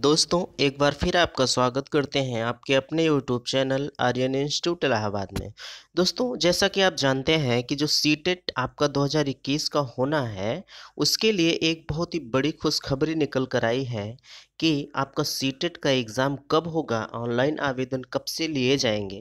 दोस्तों एक बार फिर आपका स्वागत करते हैं आपके अपने YouTube channel Aryan institute Allahabad में दोस्तों जैसा कि आप जानते हैं कि जो सी टेट e आपका 2021 का होना है उसके लिए एक बहुत ही बड़ी खुशखबरी निकल कर आई है कि आपका सीटेट e का एग्ज़ाम कब होगा ऑनलाइन आवेदन कब से लिए जाएंगे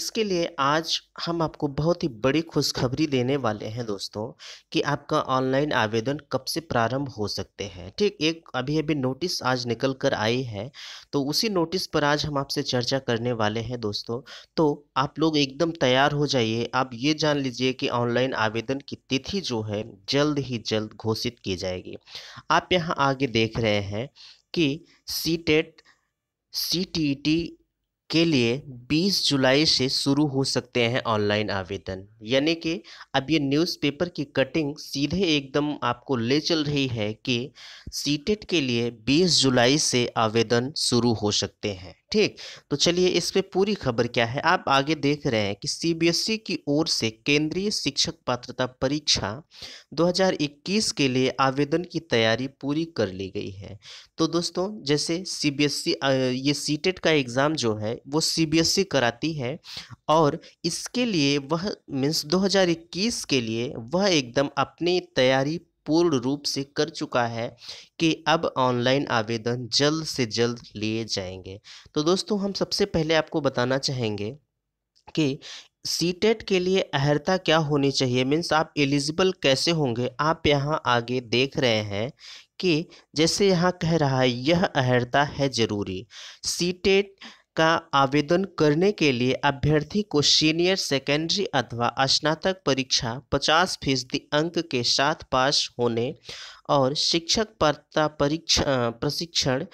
इसके लिए आज हम आपको बहुत ही बड़ी खुशखबरी देने वाले हैं दोस्तों कि आपका ऑनलाइन आवेदन कब से प्रारंभ हो सकते हैं ठीक एक अभी अभी नोटिस आज निकल कर आई है तो उसी नोटिस पर आज हम आपसे चर्चा करने वाले हैं दोस्तों तो आप लोग एकदम तैयार हो जाइए आप ये जान लीजिए कि ऑनलाइन आवेदन की तिथि जो है जल्द ही जल्द घोषित की जाएगी आप यहाँ आगे देख रहे हैं कि C TET C T T के लिए 20 जुलाई से शुरू हो सकते हैं ऑनलाइन आवेदन यानी कि अब ये न्यूज़पेपर की कटिंग सीधे एकदम आपको ले चल रही है कि सीटेट e के लिए 20 जुलाई से आवेदन शुरू हो सकते हैं ठीक तो चलिए इस पर पूरी खबर क्या है आप आगे देख रहे हैं कि सीबीएसई e की ओर से केंद्रीय शिक्षक पात्रता परीक्षा 2021 के लिए आवेदन की तैयारी पूरी कर ली गई है तो दोस्तों जैसे सीबीएसई e, ये सीटेट e का एग्ज़ाम जो है वो सीबीएसई कराती है और इसके लिए वह मीन्स 2021 के लिए वह एकदम अपनी तैयारी पूर्ण रूप से कर चुका है कि अब ऑनलाइन आवेदन जल्द से जल्द लिए जाएंगे तो दोस्तों हम सबसे पहले आपको बताना चाहेंगे कि सी टेट e के लिए अहर्ता क्या होनी चाहिए मीन्स आप एलिजिबल कैसे होंगे आप यहाँ आगे देख रहे हैं कि जैसे यहाँ कह रहा है यह अहर्ता है ज़रूरी सी टेट का आवेदन करने के लिए अभ्यर्थी को सीनियर सेकेंडरी अथवा स्नातक परीक्षा 50 फीसदी अंक के साथ पास होने और शिक्षक पात्रता परीक्षा प्रशिक्षण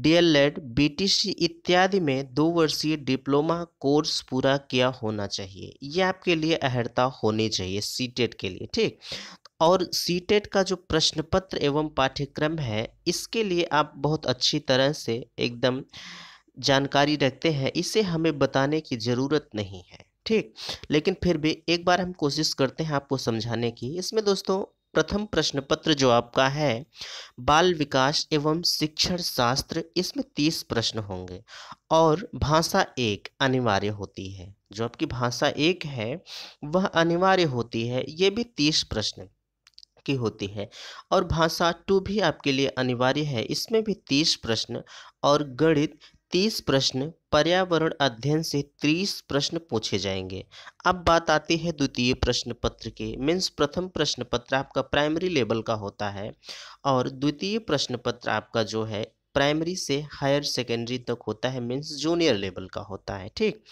डीएलएड बीटीसी इत्यादि में दो वर्षीय डिप्लोमा कोर्स पूरा किया होना चाहिए ये आपके लिए अहर्ता होनी चाहिए सीटेट के लिए ठीक और सीटेट का जो प्रश्न पत्र एवं पाठ्यक्रम है इसके लिए आप बहुत अच्छी तरह से एकदम जानकारी रखते हैं इसे हमें बताने की ज़रूरत नहीं है ठीक लेकिन फिर भी एक बार हम कोशिश करते हैं आपको समझाने की इसमें दोस्तों प्रथम प्रश्न पत्र जो आपका है बाल विकास एवं शिक्षण शास्त्र इसमें तीस प्रश्न होंगे और भाषा एक अनिवार्य होती है जो आपकी भाषा एक है वह अनिवार्य होती है ये भी तीस प्रश्न की होती है और भाषा टू भी आपके लिए अनिवार्य है इसमें भी तीस प्रश्न और गणित तीस प्रश्न पर्यावरण अध्ययन से तीस प्रश्न पूछे जाएंगे अब बात आती है द्वितीय प्रश्न पत्र के मीन्स प्रथम प्रश्न पत्र आपका प्राइमरी लेवल का होता है और द्वितीय प्रश्न पत्र आपका जो है प्राइमरी से हायर सेकेंडरी तक होता है मीन्स जूनियर लेवल का होता है ठीक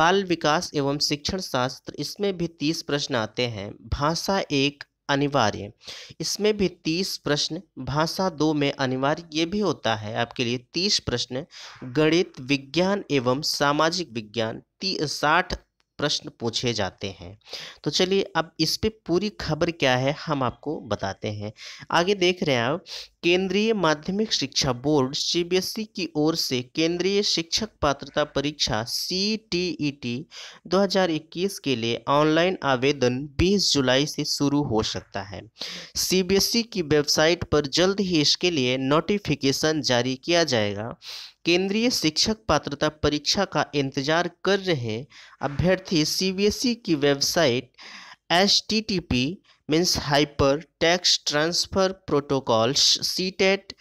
बाल विकास एवं शिक्षण शास्त्र इसमें भी तीस प्रश्न आते हैं भाषा एक अनिवार्य इसमें भी तीस प्रश्न भाषा दो में अनिवार्य ये भी होता है आपके लिए तीस प्रश्न गणित विज्ञान एवं सामाजिक विज्ञान साठ प्रश्न पूछे जाते हैं तो चलिए अब इस पर पूरी खबर क्या है हम आपको बताते हैं आगे देख रहे हैं आप केंद्रीय माध्यमिक शिक्षा बोर्ड सीबीएसई की ओर से केंद्रीय शिक्षक पात्रता परीक्षा सी टी ई टी दो के लिए ऑनलाइन आवेदन 20 जुलाई से शुरू हो सकता है सीबीएसई की वेबसाइट पर जल्द ही इसके लिए नोटिफिकेशन जारी किया जाएगा केंद्रीय शिक्षक पात्रता परीक्षा का इंतजार कर रहे अभ्यर्थी सीबीएसई e की website H T T P means hyper text transfer protocols C TET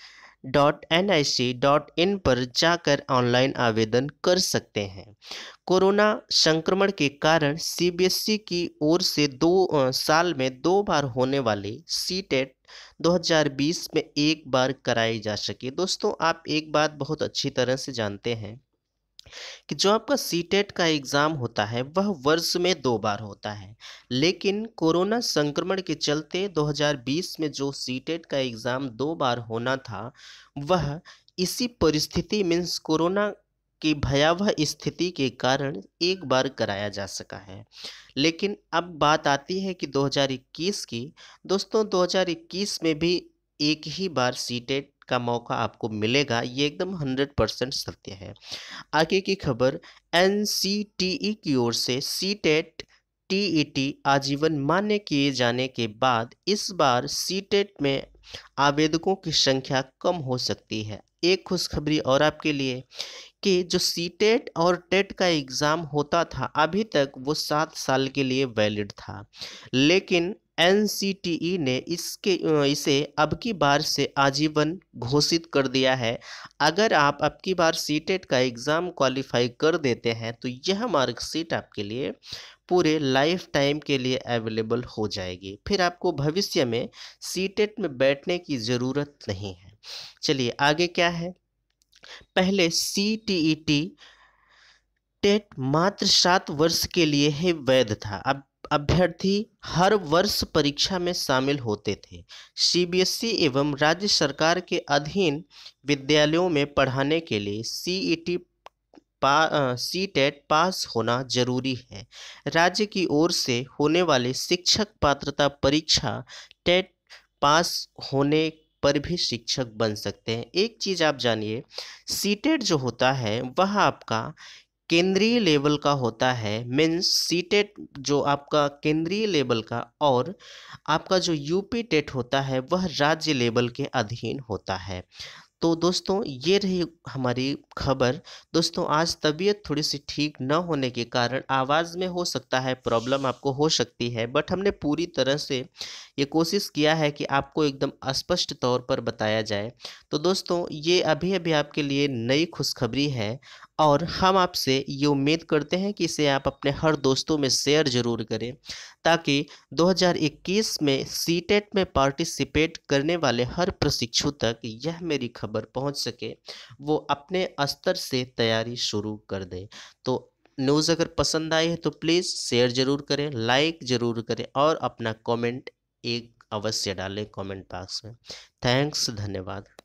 dot N I C dot in पर जाकर ऑनलाइन आवेदन कर सकते हैं कोरोना संक्रमण के कारण सीबीएसई e की ओर से दो साल में दो बार होने वाले सी टेट 2020 में एक बार कराई जा सके दोस्तों आप एक बात बहुत अच्छी तरह से जानते हैं कि जो आपका सी टेट e का एग्ज़ाम होता है वह वर्ष में दो बार होता है लेकिन कोरोना संक्रमण के चलते 2020 में जो सी e का एग्ज़ाम दो बार होना था वह इसी परिस्थिति मीन्स कोरोना की भयावह स्थिति के कारण एक बार कराया जा सका है लेकिन अब बात आती है कि 2021 की दोस्तों 2021 में भी एक ही बार सी का मौका आपको मिलेगा ये एकदम हंड्रेड परसेंट सत्य है आगे की खबर एन की ओर से सी टेट टी आजीवन मान्य किए जाने के बाद इस बार टेट e में आवेदकों की संख्या कम हो सकती है एक खुशखबरी और आपके लिए कि जो टेट e और टेट e का एग्ज़ाम होता था अभी तक वो सात साल के लिए वैलिड था लेकिन एन ने इसके इसे अब की बार से आजीवन घोषित कर दिया है अगर आप अब की बार टेट e का एग्ज़ाम क्वालिफाई कर देते हैं तो यह मार्कशीट आपके लिए पूरे लाइफ टाइम के लिए अवेलेबल हो जाएगी फिर आपको भविष्य में टेट e में बैठने की ज़रूरत नहीं है चलिए आगे क्या है पहले C T E T TET मात्र सात वर्ष के लिए ही वैध था अब अभ्यर्थी हर वर्ष परीक्षा में शामिल होते थे सीबीएसई एवं राज्य सरकार के अधीन विद्यालयों में पढ़ाने के लिए सीईटी सी टेट पास होना जरूरी है राज्य की ओर से होने वाले शिक्षक पात्रता परीक्षा टेट पास होने पर भी शिक्षक बन सकते हैं एक चीज़ आप जानिए सी टेट जो होता है वह आपका केंद्रीय लेवल का होता है मीन्स सी टेट जो आपका केंद्रीय लेवल का और आपका जो यूपी टेट होता है वह राज्य लेवल के अधीन होता है तो दोस्तों ये रही हमारी खबर दोस्तों आज तबीयत थोड़ी सी ठीक न होने के कारण आवाज़ में हो सकता है प्रॉब्लम आपको हो सकती है बट हमने पूरी तरह से ये कोशिश किया है कि आपको एकदम स्पष्ट तौर पर बताया जाए तो दोस्तों ये अभी अभी आपके लिए नई खुशखबरी है और हम आपसे ये उम्मीद करते हैं कि इसे आप अपने हर दोस्तों में शेयर ज़रूर करें ताकि 2021 में सीटेट e में पार्टिसिपेट करने वाले हर प्रशिक्षु तक यह मेरी खबर पहुंच सके वो अपने स्तर से तैयारी शुरू कर दें तो न्यूज़ अगर पसंद आई है तो प्लीज़ शेयर ज़रूर करें लाइक ज़रूर करें और अपना कमेंट एक अवश्य डालें कमेंट बॉक्स में थैंक्स धन्यवाद